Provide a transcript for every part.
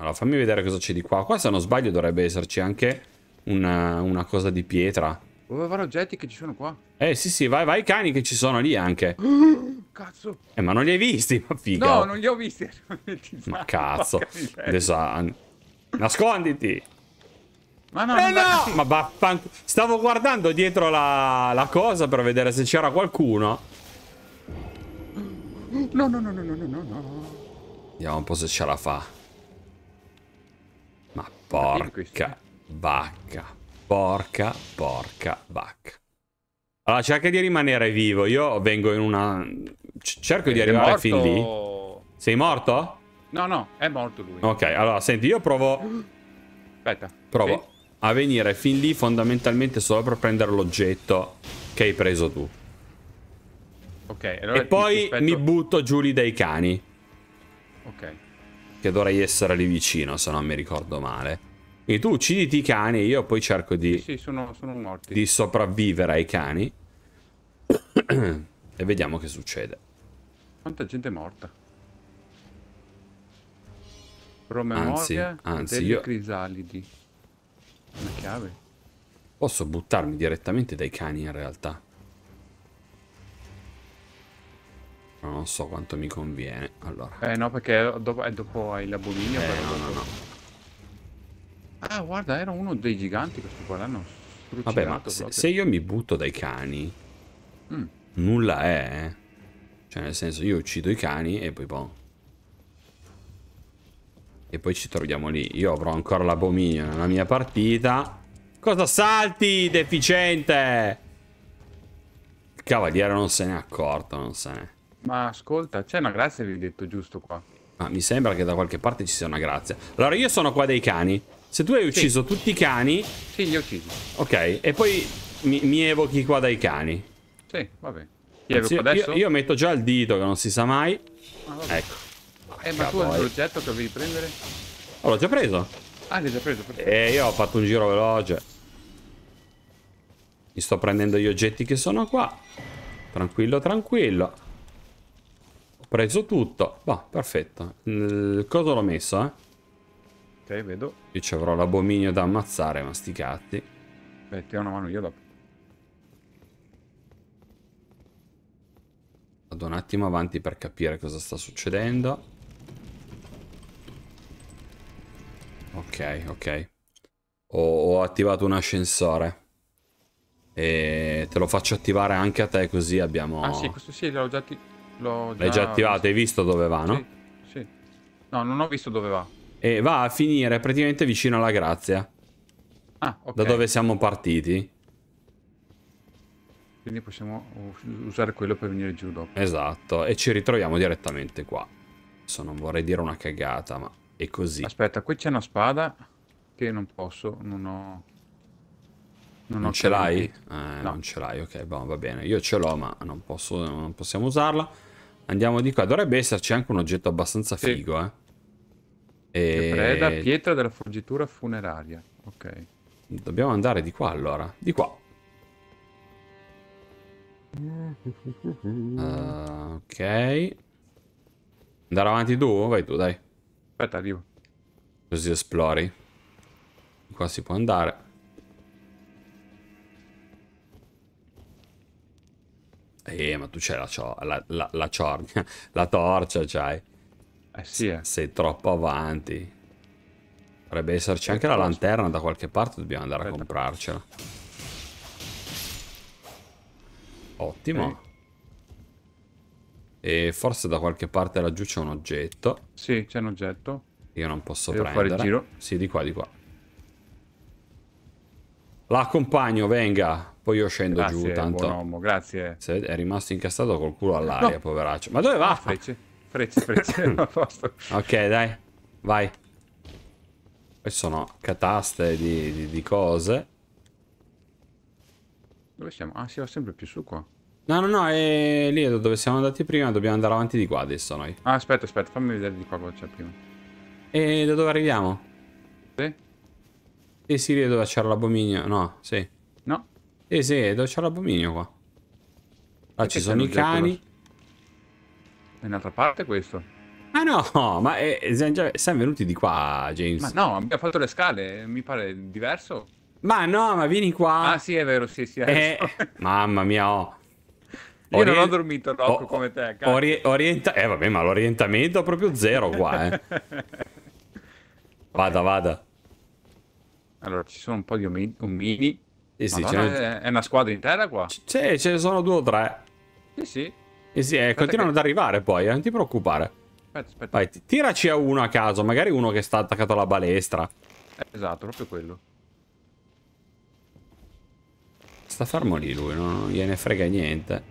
Allora, fammi vedere cosa c'è di qua. Qua, se non sbaglio, dovrebbe esserci anche una, una cosa di pietra. Dove vari oggetti che ci sono qua? Eh, sì, sì, vai, vai, cani che ci sono lì anche. Cazzo. Eh, ma non li hai visti, ma figa. No, non li ho visti. ma cazzo. Adesso... Nasconditi! Ma no, eh no! Ma vaffanculo. Stavo guardando dietro la, la cosa per vedere se c'era qualcuno. No, no, no, no, no, no, no. Vediamo un po' se ce la fa. Porca vacca. Porca, porca vacca. Allora, cerca di rimanere vivo. Io vengo in una... cerco eh, di arrivare morto... fin lì. Sei morto? No, no, è morto lui. Ok, allora, senti, io provo... Aspetta. Provo sì. a venire fin lì fondamentalmente solo per prendere l'oggetto che hai preso tu. Ok, allora... E poi mi butto giù lì dai cani. Ok. Che dovrei essere lì vicino, se non mi ricordo male. E tu ucciditi i cani e io poi cerco di... Sì, sì sono, sono morti. Di sopravvivere ai cani. e vediamo che succede. Quanta gente è morta. Promemoria anzi, anzi, io... crisalidi. Una chiave. Posso buttarmi direttamente dai cani in realtà. non so quanto mi conviene. Allora. Eh no, perché dopo, è eh, dopo il abominio. Eh, no, no, no. Ah, guarda, era uno dei giganti questo qua l'hanno Vabbè, ma se, se, io mi butto dai cani, mm. nulla è. Eh. Cioè, nel senso, io uccido i cani e poi boh. E poi ci troviamo lì. Io avrò ancora l'abominio nella mia partita. Cosa salti, deficiente? Il cavaliere non se n'è accorto, non se n'è. Ma ascolta, c'è una grazia, vi ho detto giusto qua. Ma mi sembra che da qualche parte ci sia una grazia. Allora, io sono qua dei cani. Se tu hai ucciso sì. tutti i cani... Sì, li ho uccisi. Ok, e poi mi, mi evochi qua dai cani. Sì, vabbè. Ti Anzi, evoco adesso? Io, io, metto già il dito, che non si sa mai. Ah, ecco. Eh, ma tu hai l'oggetto che avevi prendere? Oh, l'ho già preso. Ah, l'hai già preso, perfetto. E eh, io ho fatto un giro veloce. Mi sto prendendo gli oggetti che sono qua. Tranquillo, tranquillo. Preso tutto. Va, perfetto. Cosa l'ho messo, eh? Ok, vedo. Io ci avrò l'abominio da ammazzare, ma sti catti. Beh, una mano io dopo. Vado un attimo avanti per capire cosa sta succedendo. Ok, ok. Ho, ho attivato un ascensore. E te lo faccio attivare anche a te così abbiamo... Ah sì, questo sì, l'ho già attivato. L'ho già... L'hai già attivato, hai visto dove va, no? Sì, sì. No, non ho visto dove va. E va a finire praticamente vicino alla Grazia. Ah, ok. Da dove siamo partiti. Quindi possiamo usare quello per venire giù dopo. Esatto, e ci ritroviamo direttamente qua. Adesso non vorrei dire una cagata, ma è così. Aspetta, qui c'è una spada che non posso, non ho... Non, non ce l'hai? Eh, no. Non ce l'hai, ok, bon, va bene. Io ce l'ho, ma non, posso, non possiamo usarla. Andiamo di qua. Dovrebbe esserci anche un oggetto abbastanza sì. figo, eh. E... Preda, pietra della foggitura funeraria. Ok. Dobbiamo andare di qua allora. Di qua. Uh, ok. Andare avanti tu? Vai tu, dai. Aspetta, arrivo. Così esplori. Qua si può andare. Eh, ma tu c'hai la, cio- la, la, la ciornia, la torcia c'hai. Eh sì, eh. Sei troppo avanti. Dovrebbe esserci anche la lanterna da qualche parte, dobbiamo andare a comprarcela. Ottimo. E forse da qualche parte laggiù c'è un oggetto. Sì, c'è un oggetto. Io non posso Devo prendere. fare il giro. Sì, di qua, di qua. L'accompagno, venga. Poi io scendo Grazie, giù, tanto... Buon uomo. Grazie. Se è rimasto incastrato col culo all'aria, no. poveraccio. Ma dove va? Ah, frecce, frecce, frecce. ok, dai, vai. Poi sono cataste di, di, di cose. Dove siamo? Ah, si va sempre più su qua. No, no, no, è lì dove siamo andati prima, dobbiamo andare avanti di qua adesso noi. Ah, aspetta, aspetta, fammi vedere di qua cosa c'è prima. E da dove arriviamo? Sì. E si vede dove c'era l'abominio, no, sì. No, eh sì, dove c'è l'abominio qua? Là eh, ci sono i cani. È un'altra parte questo? Ah no, ma eh, siamo venuti di qua, James. Ma no, abbiamo fatto le scale, mi pare diverso. Ma no, ma vieni qua. Ah sì, è vero, sì, sì. Eh, mamma mia, oh. Io Orient... non ho dormito, Rocco, oh, come te. Ori orienta... Eh vabbè, ma l'orientamento è proprio zero qua, eh. Vada, vada. Allora, ci sono un po' di omini. Sì, sì, Madonna, È una squadra intera qua? sì, ce ne sono due o tre. Sì, sì. E sì, eh, continuano che... ad arrivare poi, eh, non ti preoccupare. Aspetta, aspetta. Vai, tiraci a uno a caso, magari uno che sta attaccato alla balestra. Esatto, proprio quello. Sta fermo lì lui, non gliene frega niente.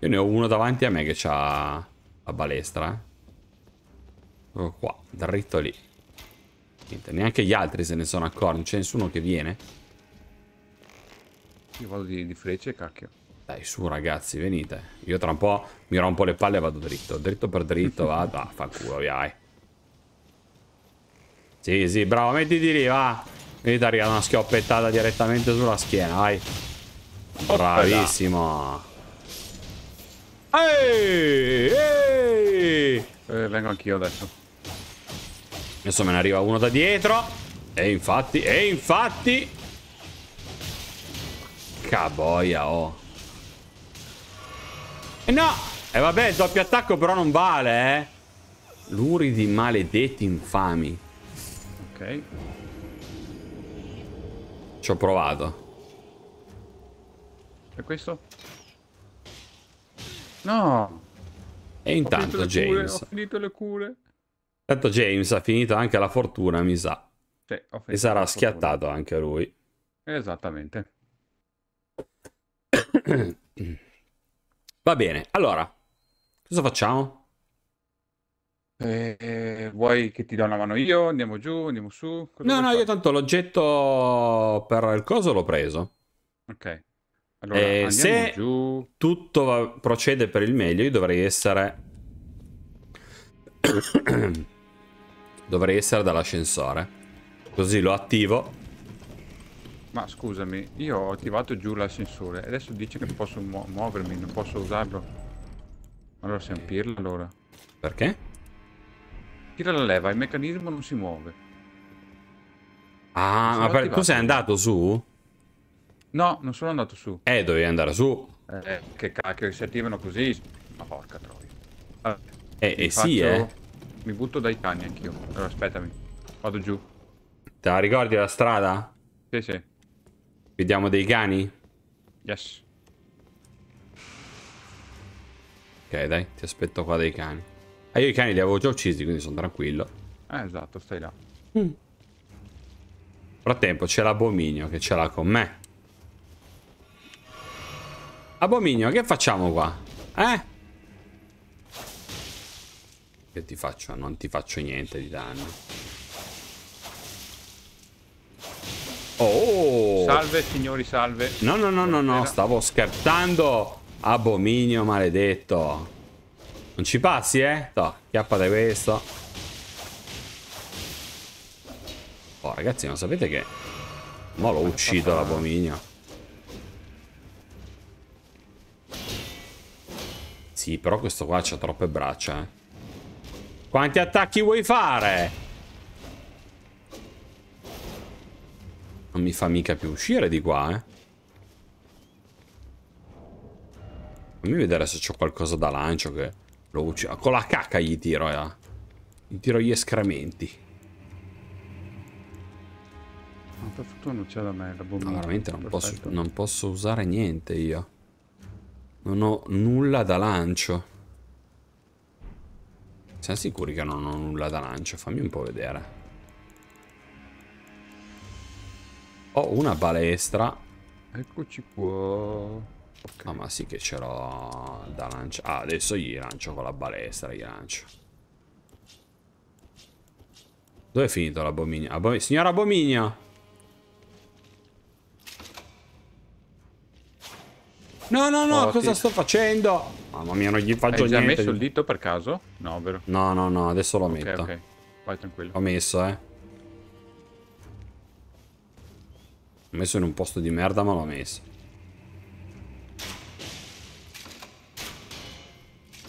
Io ne ho uno davanti a me che c'ha la balestra. Eh. qua, dritto lì. Niente, neanche gli altri se ne sono accorti, non c'è nessuno che viene. Io vado di, di frecce, cacchio. Dai, su ragazzi, venite. Io tra un po' mi rompo le palle e vado dritto. Dritto per dritto, vado. Ah, fa culo, vai. Sì, sì, bravo, mettiti lì, va. Vedi, arriva una schioppettata direttamente sulla schiena, vai. Bravissimo. Ehi, ehi. Eh, vengo anch'io adesso. Adesso me ne arriva uno da dietro. E infatti, e infatti boia, oh. E eh no! E eh vabbè, il doppio attacco però non vale, eh. Luridi maledetti infami. Ok. Ci ho provato. E questo? No! E intanto James... Cure, ho finito le cure. Intanto James ha finito anche la fortuna, mi sa. Sì, e sarà schiattato fortuna. anche lui. Esattamente. Va bene, allora, cosa facciamo? Eh, vuoi che ti do una mano io? Andiamo giù, andiamo su? Cosa no, no, fare? io tanto l'oggetto per il coso l'ho preso. Ok. Allora, eh, se giù. tutto va, procede per il meglio, io dovrei essere... dovrei essere dall'ascensore. Così lo attivo ma scusami, io ho attivato giù l'ascensore. Adesso dice che posso mu muovermi, non posso usarlo. Allora un pirla allora. Perché? Tira la leva, il meccanismo non si muove. Ah, ma per... cos'è andato su? No, non sono andato su. Eh, dovevi andare su. Eh, che cacchio, si attivano così. Ma porca troia. Allora, eh, eh faccio... sì, eh. Mi butto dai cani anch'io. Allora aspettami. Vado giù. Te la ricordi la strada? Sì, sì. Vediamo dei cani? Yes. Ok, dai, ti aspetto qua dei cani. Ah, io i cani li avevo già uccisi, quindi sono tranquillo. Eh, esatto, stai là. Mm. Nel frattempo c'è l'abominio che ce l'ha con me. Abominio, che facciamo qua? Eh? Che ti faccio? Non ti faccio niente di danno. Oh! Salve signori, salve. No, no, no, no, no, stavo scherzando. Abominio maledetto. Non ci passi, eh? No, chiappate questo. Oh, ragazzi, non sapete che... Ma l'ho ucciso l'abominio. Sì, però questo qua c'ha troppe braccia, eh. Quanti attacchi vuoi fare? Non mi fa mica più uscire di qua, eh. Fammi vedere se c'ho qualcosa da lancio che lo uccido. Ah, con la cacca gli tiro, eh, eh. Gli tiro gli escrementi. Ma per fortuna non c'è da me la bomba. No, veramente non posso, non posso usare niente io. Non ho nulla da lancio. Siamo sicuri che non ho nulla da lancio? Fammi un po' vedere. Ho una balestra. Eccoci qua. Okay. Ah ma sì che ce l'ho da lanciare. Ah, adesso gli lancio con la balestra, gli lancio. Dove è finito l'abominio? Abom Signora abominio! No, no, no, oh, cosa sto facendo? Mamma mia, non gli faccio Hai niente. Hai già messo il dito per caso? No, vero? No, no, no, adesso lo okay, metto. Ok, vai tranquillo. Ho messo, eh. L'ho messo in un posto di merda ma l'ho messo.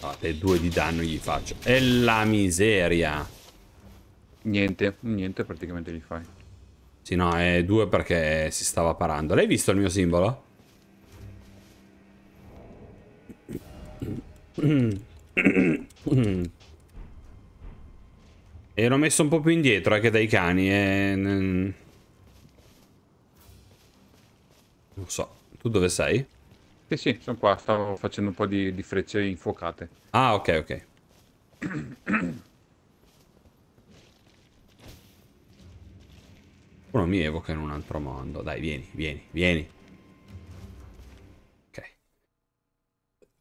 Vabbè, due di danno gli faccio. E la miseria. Niente, niente praticamente gli fai. Sì, no, è due perché si stava parando. L'hai visto il mio simbolo? E l'ho messo un po' più indietro anche dai cani. E... Eh, Non so, tu dove sei? Sì, sì, sono qua, stavo facendo un po' di, di frecce infuocate. Ah, ok, ok. Uno mi evoca in un altro mondo. Dai, vieni, vieni, vieni. Ok.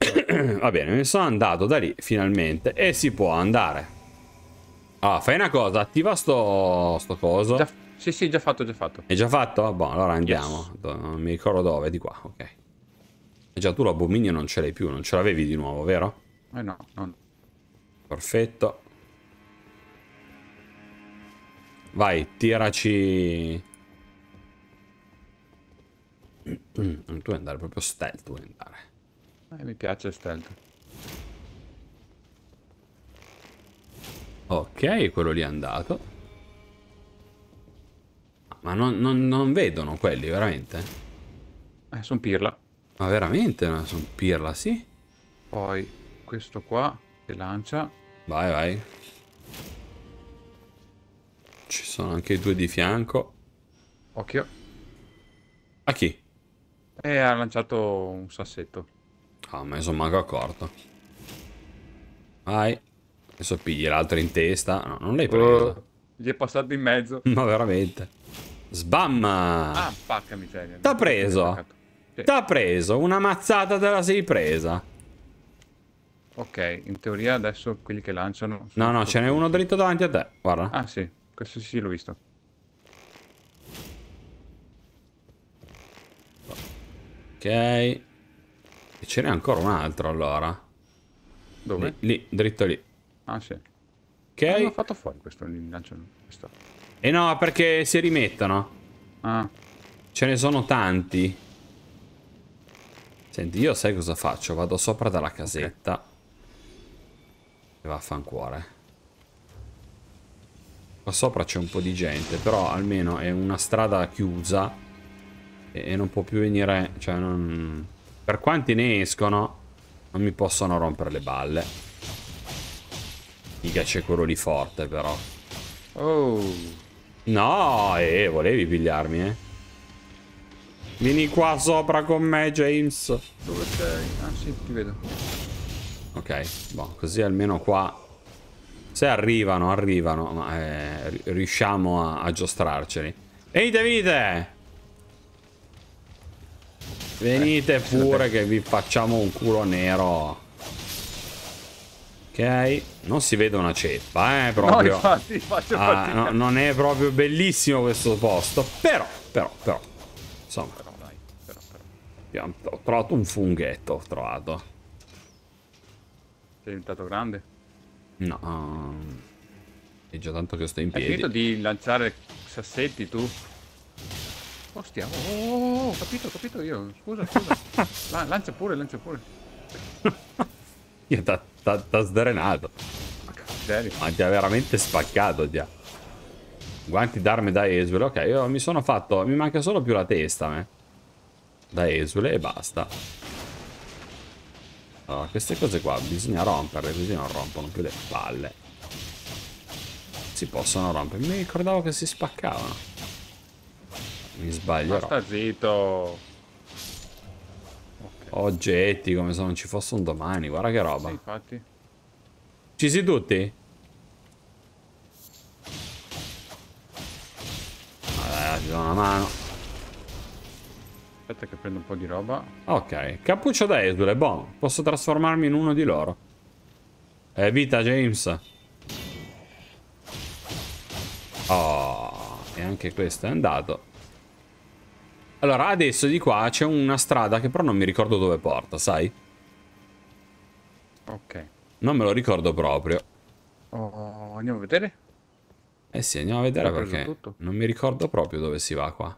Va bene, mi sono andato da lì finalmente e si può andare. Ah, fai una cosa, attiva sto, sto coso. Già, sì, sì, già fatto, già fatto. È già fatto? Boh, allora andiamo. Yes. Non mi ricordo dove, di qua, ok. E già tu l'abominio non ce l'hai più, non ce l'avevi di nuovo, vero? Eh no, no. Perfetto. Vai, tiraci... Tu vuoi andare proprio stealth, vuoi andare. Eh, mi piace stealth. Ok, quello lì è andato. Ma non, non, non vedono quelli, veramente? Eh, sono pirla. Ma veramente Sono son pirla, sì? Poi, questo qua, che lancia. Vai, vai. Ci sono anche i due di fianco. Occhio. A chi? E eh, ha lanciato un sassetto. Ah, ma mi sono manco accorto. Vai. Adesso pigli l'altro in testa. No, non l'hai oh, preso. Uh, gli è passato in mezzo. Ma no, veramente. Sbamma! Ah, porca miseria. T'ha preso. Sì. T'ha preso. Una mazzata te la sei presa. Ok, in teoria adesso quelli che lanciano... No, no, ce n'è uno dritto davanti a te. Guarda. Ah, sì. Questo sì, l'ho visto. Ok. E ce n'è ancora un altro, allora. Dove? lì, lì dritto lì. Ah sì. Ok. Come fatto fuori questo lancio? Questo. E eh no, perché si rimettono. Ah. Ce ne sono tanti. Senti, io sai cosa faccio? Vado sopra dalla casetta. Okay. E vaffancuore. Eh. Qua sopra c'è un po' di gente, però almeno è una strada chiusa e, non può più venire... Cioè non... Per quanti ne escono, non mi possono rompere le balle. Mica c'è quello lì forte però. Oh. No, eh, volevi pigliarmi, eh. Vieni qua sopra con me, James. Dove sei? Ah, sì, ti vedo. Ok, boh, così almeno qua... Se arrivano, arrivano, ma eh, riusciamo a, a giostrarceli. Venite, venite! Venite eh, pure eh. che vi facciamo un culo nero non si vede una ceppa, eh, proprio. No, infatti, faccio ah, no, non è proprio bellissimo questo posto, però, però, però, insomma. Però, dai, però, però. Ho trovato un funghetto, ho trovato. Sei diventato grande? No, è già tanto che sto in piedi. Hai finito di lanciare sassetti tu? Ostia, oh, oh, oh, oh, ho capito, ho capito io, scusa, scusa. La, lancia pure, lancia pure. io da T'ha sdrenato. Ma ti ha veramente spaccato, già. Guanti d'arme da esule. Ok, io mi sono fatto... Mi manca solo più la testa, eh. Da esule e basta. Allora, queste cose qua bisogna romperle, così non rompono più le palle. Si possono rompere. Mi ricordavo che si spaccavano. Mi sbaglio. Ma sta zitto. Oggetti, come se non ci fosse un domani. Guarda che roba. Sì, infatti. Ci si tutti? Allora ti do una mano. Aspetta che prendo un po' di roba. Ok, cappuccio da esule, Boh Posso trasformarmi in uno di loro. È eh, vita, James. Oh, e anche questo è andato. Allora, adesso di qua c'è una strada che però non mi ricordo dove porta, sai? Ok. Non me lo ricordo proprio. Oh, andiamo a vedere? Eh sì, andiamo a vedere perché tutto. non mi ricordo proprio dove si va qua.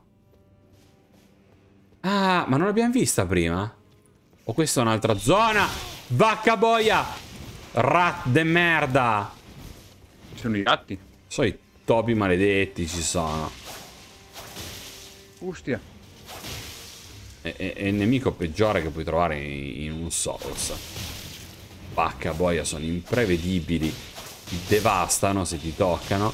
Ah, ma non l'abbiamo vista prima? O oh, questa è un'altra zona? Vacca boia! Rat de merda! Ci sono i gatti? So i topi maledetti ci sono. Ustia è, è, il nemico peggiore che puoi trovare in, in un Souls. Pacca, boia, sono imprevedibili. Ti devastano se ti toccano.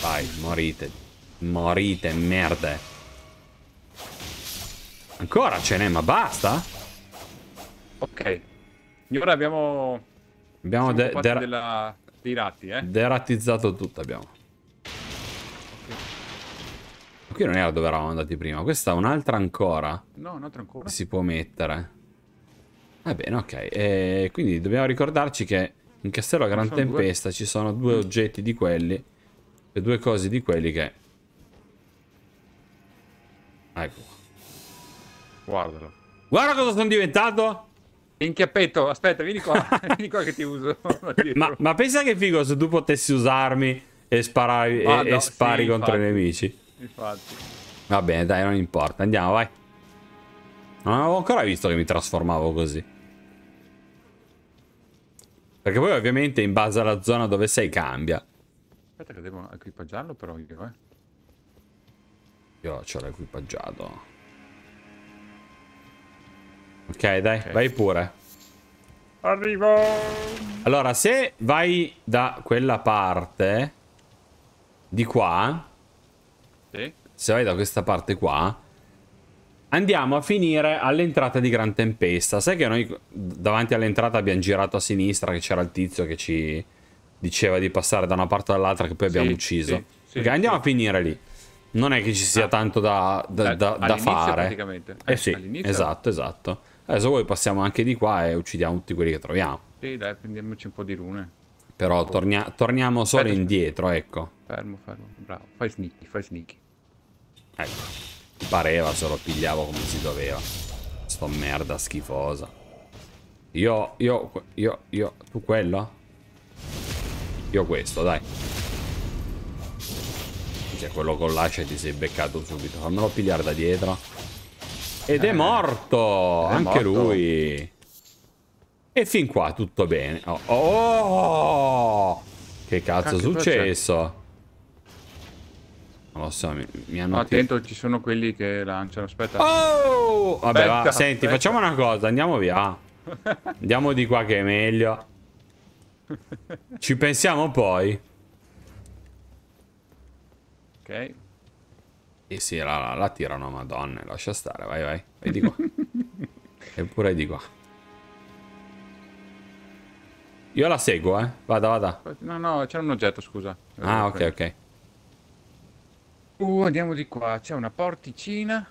Vai, morite. Morite, merda. Ancora ce n'è, ma basta? Ok. ora abbiamo... Abbiamo de dei ratti, eh? Derattizzato tutto, abbiamo. Qui non era dove eravamo andati prima. Questa è un'altra ancora. No, un'altra ancora. Si può mettere. Va bene, ok. E quindi dobbiamo ricordarci che in Castello a Gran Tempesta due. ci sono due mm. oggetti di quelli. E due cose di quelli che... Ecco Guardalo. Guarda cosa sono diventato! In chiappetto, aspetta, vieni qua. vieni qua che ti uso. ma, ma pensa che figo se tu potessi usarmi e, sparare, ah, e, no, e spari sì, contro infatti. i nemici. Infatti. Va bene, dai, non importa. Andiamo, vai. Non avevo ancora visto che mi trasformavo così. Perché poi ovviamente in base alla zona dove sei cambia. Aspetta che devo equipaggiarlo però io, eh. Io ce l'ho equipaggiato. Ok, dai, okay. vai pure. Arrivo! Allora, se vai da quella parte, di qua, sì. Se vai da questa parte qua, andiamo a finire all'entrata di Gran Tempesta. Sai che noi davanti all'entrata abbiamo girato a sinistra che c'era il tizio che ci diceva di passare da una parte all'altra che poi abbiamo sì, ucciso. Sì, sì, okay, andiamo a finire lì. Non è che ci sia ah. tanto da, da, da, da fare. Praticamente. Eh, eh sì, esatto, esatto. Adesso poi passiamo anche di qua e uccidiamo tutti quelli che troviamo. Sì, dai, prendiamoci un po' di rune. Però tornia torniamo solo Fermo. indietro, ecco. Fermo, fermo. Bravo. Fai sneaky, fai sneaky. Ecco, mi pareva se lo pigliavo come si doveva. Sto merda schifosa. Io, io, io, io, tu quello? Io questo, dai. Cioè, quello con l'ascia ti sei beccato subito. Fammelo pigliare da dietro. Ed eh, è morto! È anche morto. lui! E fin qua tutto bene. Oh! oh! oh, oh. Che cazzo è successo? Non lo so, mi, mi hanno... Attento, ci sono quelli che lanciano, aspetta. Oh! Vabbè, aspetta, va. senti, aspetta. facciamo una cosa, andiamo via. Andiamo di qua che è meglio. Ci pensiamo poi. Ok. Eh sì, la, la, la tirano, madonna, lascia stare, vai, vai. Vai di qua. Eppure di qua. Io la seguo, eh. Vada, vada. No, no, c'era un oggetto, scusa. Ah, ok, ok. Uh, andiamo di qua. C'è una porticina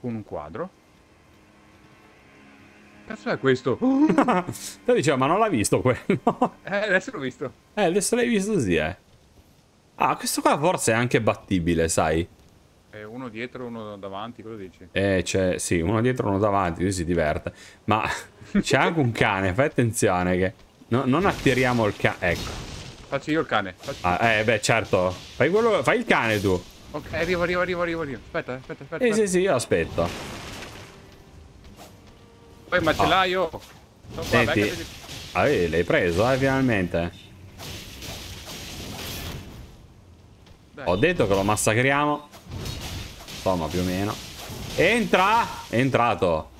con un quadro. Cazzo è questo? Te diceva, ma non l'ha visto quello. eh, adesso l'ho visto. Eh, adesso l'hai visto sì, eh. Ah, questo qua forse è anche battibile, sai? Eh, uno dietro, uno davanti, cosa dici? Eh, c'è, sì, uno dietro, uno davanti, lui si diverte. Ma c'è anche un cane, fai attenzione che... No, non attiriamo il cane, ecco. Faccio io il cane. Faccio... Ah, eh, beh, certo. Fai, quello... Fai il cane tu. Ok, arrivo, arrivo, arrivo, arrivo. Eh, aspetta, aspetta, aspetta. Eh, sì, sì, io aspetto. Poi ah. macellaio. Oh. Qua, Senti. Ah, eh, l'hai preso, eh, finalmente. Dai. Ho detto che lo massacriamo. Insomma, più o meno. Entra! È entrato.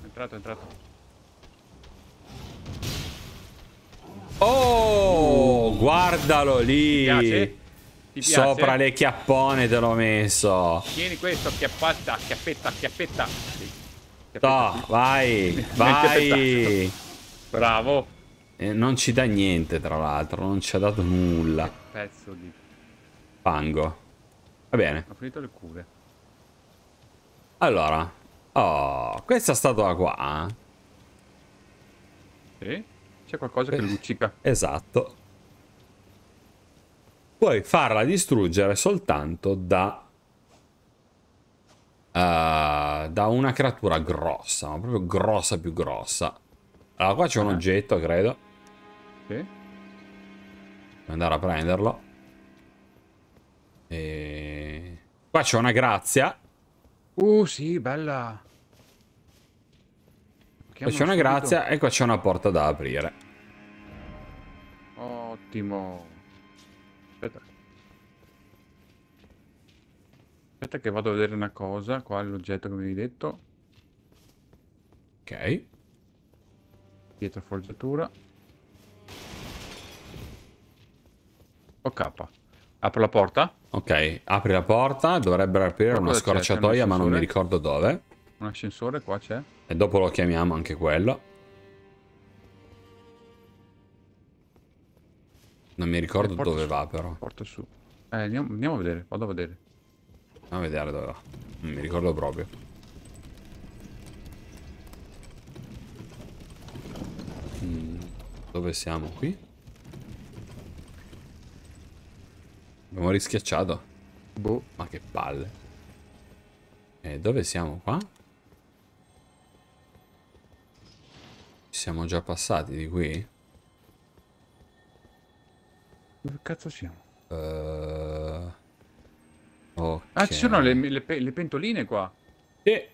È entrato, è entrato. Oh, uh. guardalo lì. Ti piace? Ti piace? Sopra le chiappone te l'ho messo. Tieni questo, chiappata, chiappetta, chiappetta. chiappetta no, vai, vai. Bravo. Eh, non ci dà niente, tra l'altro. Non ci ha dato nulla. Che pezzo di... Fango. Va bene. Ho finito le cure. Allora. Oh, questa statua qua. Eh? Sì c'è qualcosa che eh, luccica. Esatto. Puoi farla distruggere soltanto da... Uh, da una creatura grossa, ma proprio grossa più grossa. Allora qua c'è un eh. oggetto, credo. Sì. Andare a prenderlo. E... Qua c'è una grazia. Uh, sì, bella c'è una grazia e ecco, qua c'è una porta da aprire. Ottimo. Aspetta. Aspetta che vado a vedere una cosa. Qua l'oggetto che mi avevi detto. Ok. Pietra forgiatura. Ok. Apro la porta. Ok, apri la porta. Dovrebbero aprire una scorciatoia, un ma non mi ricordo dove. Un ascensore qua c'è. E dopo lo chiamiamo anche quello. Non mi ricordo eh, porto dove su, va però. Porto su. Eh, andiamo, andiamo, a vedere, vado a vedere. Andiamo a vedere dove va. Non mi ricordo proprio. Mm, dove siamo? Qui? Abbiamo rischiacciato. Boh. Ma che palle. E eh, dove siamo qua? siamo già passati di qui? Dove cazzo siamo? Uh... Okay. Ah, ci sono le, le, le pentoline qua. Sì.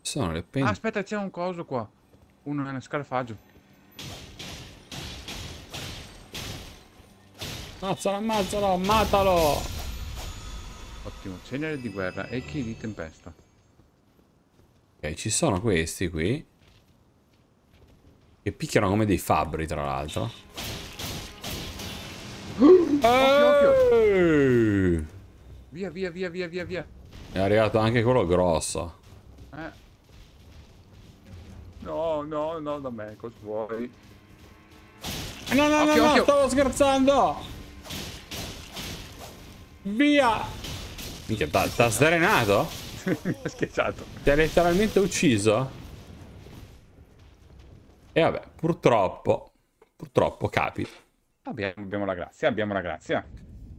sono le pentoline. Ah, aspetta, c'è un coso qua. Uno è uno scarafaggio. Ammazzalo, ammazzalo, matalo! Ottimo, cenere di guerra e chi di tempesta ci sono questi qui. Che picchiano come dei fabbri, tra l'altro. Via, via, via, via, via, via. È arrivato anche quello grosso. Eh. No, no, no, da me, cosa vuoi? No, no, occhio, no, occhio. stavo scherzando! Via! Minchia, t'ha serenato? Mi ha schiacciato. Ti ha letteralmente ucciso? E vabbè, purtroppo, purtroppo capi. Abbiamo la grazia, abbiamo la grazia.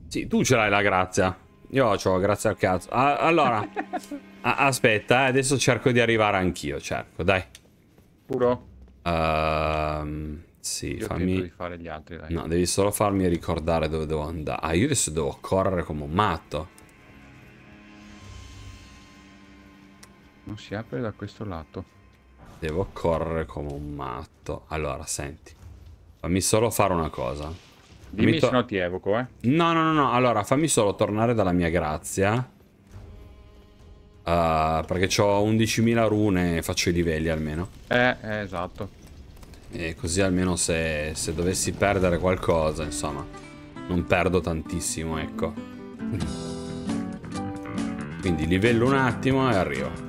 Sì, tu ce l'hai la grazia. Io ce l'ho, grazie al cazzo. Ah, allora, aspetta, eh, adesso cerco di arrivare anch'io, cerco, dai. Puro? Uh, sì, io fammi... Devi fare gli altri, dai. No, devi solo farmi ricordare dove devo andare. Ah, io adesso devo correre come un matto. Non si apre da questo lato. Devo correre come un matto. Allora, senti. Fammi solo fare una cosa. Dimmi se no ti evoco, eh. No, no, no, no. Allora, fammi solo tornare dalla mia grazia. Uh, perché ho 11.000 rune e faccio i livelli almeno. Eh, eh esatto. E così almeno se, se dovessi perdere qualcosa, insomma, non perdo tantissimo, ecco. Quindi livello un attimo e arrivo.